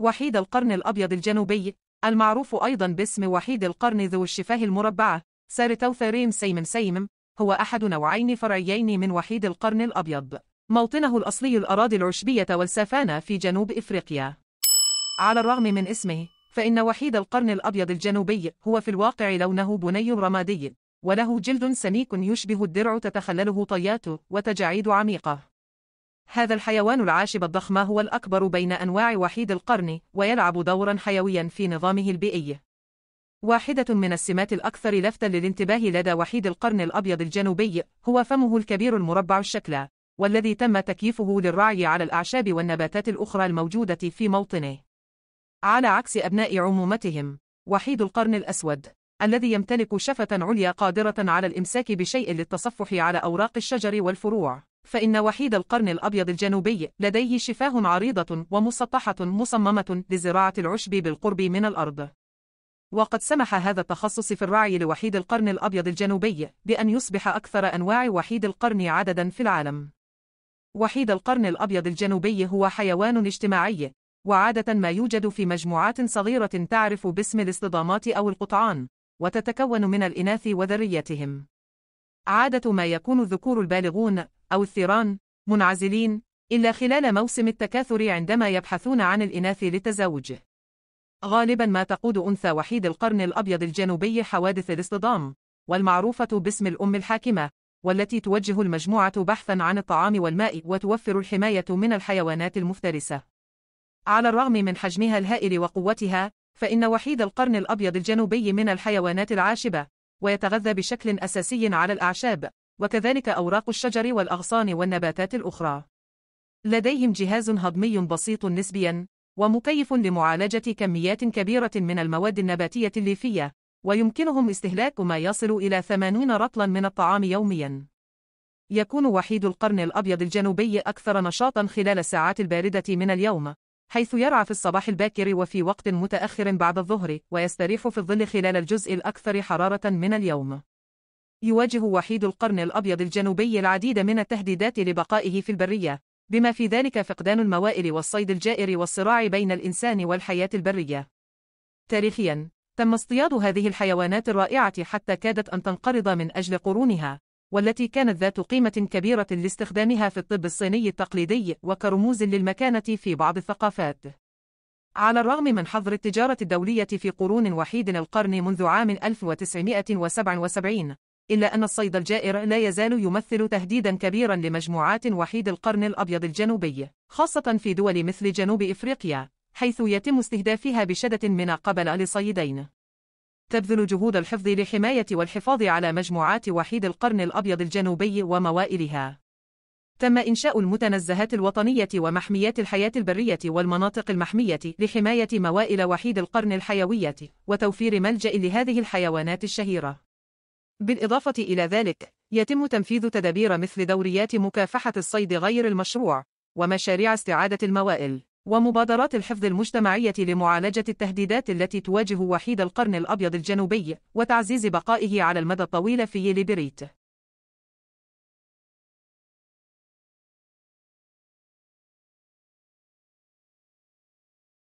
وحيد القرن الأبيض الجنوبي المعروف أيضا باسم وحيد القرن ذو الشفاه المربعة سارتوثريم سيمم سيمم هو أحد نوعين فرعيين من وحيد القرن الأبيض موطنه الأصلي الأراضي العشبية والسافانا في جنوب إفريقيا على الرغم من اسمه فإن وحيد القرن الأبيض الجنوبي هو في الواقع لونه بني رمادي وله جلد سميك يشبه الدرع تتخلله طياته وتجاعيد عميقة هذا الحيوان العاشب الضخم هو الأكبر بين أنواع وحيد القرن ويلعب دورا حيويا في نظامه البيئي واحدة من السمات الأكثر لفتا للانتباه لدى وحيد القرن الأبيض الجنوبي هو فمه الكبير المربع الشكل والذي تم تكييفه للرعي على الأعشاب والنباتات الأخرى الموجودة في موطنه على عكس أبناء عمومتهم وحيد القرن الأسود الذي يمتلك شفة عليا قادرة على الإمساك بشيء للتصفح على أوراق الشجر والفروع فإن وحيد القرن الأبيض الجنوبي لديه شفاه عريضة ومسطحة مصممة لزراعة العشب بالقرب من الأرض. وقد سمح هذا التخصص في الرعي لوحيد القرن الأبيض الجنوبي بأن يصبح أكثر أنواع وحيد القرن عددا في العالم. وحيد القرن الأبيض الجنوبي هو حيوان اجتماعي، وعادة ما يوجد في مجموعات صغيرة تعرف باسم الاصطدامات أو القطعان، وتتكون من الإناث وذريتهم. عادة ما يكون الذكور البالغون أو الثيران منعزلين إلا خلال موسم التكاثر عندما يبحثون عن الإناث للتزاوج. غالبا ما تقود أنثى وحيد القرن الأبيض الجنوبي حوادث الاصطدام، والمعروفة باسم الأم الحاكمة، والتي توجه المجموعة بحثا عن الطعام والماء وتوفر الحماية من الحيوانات المفترسة. على الرغم من حجمها الهائل وقوتها، فإن وحيد القرن الأبيض الجنوبي من الحيوانات العاشبة، ويتغذى بشكل أساسي على الأعشاب، وكذلك أوراق الشجر والأغصان والنباتات الأخرى. لديهم جهاز هضمي بسيط نسبياً، ومكيف لمعالجة كميات كبيرة من المواد النباتية الليفية، ويمكنهم استهلاك ما يصل إلى 80 رطلاً من الطعام يومياً. يكون وحيد القرن الأبيض الجنوبي أكثر نشاطاً خلال الساعات الباردة من اليوم، حيث يرعى في الصباح الباكر وفي وقت متأخر بعد الظهر، ويستريح في الظل خلال الجزء الأكثر حرارة من اليوم. يواجه وحيد القرن الأبيض الجنوبي العديد من التهديدات لبقائه في البرية بما في ذلك فقدان الموائل والصيد الجائر والصراع بين الإنسان والحياة البرية تاريخيا تم اصطياد هذه الحيوانات الرائعة حتى كادت أن تنقرض من أجل قرونها والتي كانت ذات قيمة كبيرة لاستخدامها في الطب الصيني التقليدي وكرموز للمكانة في بعض الثقافات. على الرغم من حظر التجارة الدولية في قرون وحيد القرن منذ عام 1977 إلا أن الصيد الجائر لا يزال يمثل تهديدا كبيرا لمجموعات وحيد القرن الأبيض الجنوبي خاصة في دول مثل جنوب إفريقيا حيث يتم استهدافها بشدة من قبل لصيدين تبذل جهود الحفظ لحماية والحفاظ على مجموعات وحيد القرن الأبيض الجنوبي وموائلها تم إنشاء المتنزهات الوطنية ومحميات الحياة البرية والمناطق المحمية لحماية موائل وحيد القرن الحيوية وتوفير ملجأ لهذه الحيوانات الشهيرة بالإضافة إلى ذلك، يتم تنفيذ تدابير مثل دوريات مكافحة الصيد غير المشروع، ومشاريع استعادة الموائل، ومبادرات الحفظ المجتمعية لمعالجة التهديدات التي تواجه وحيد القرن الأبيض الجنوبي، وتعزيز بقائه على المدى الطويل في ليبريت.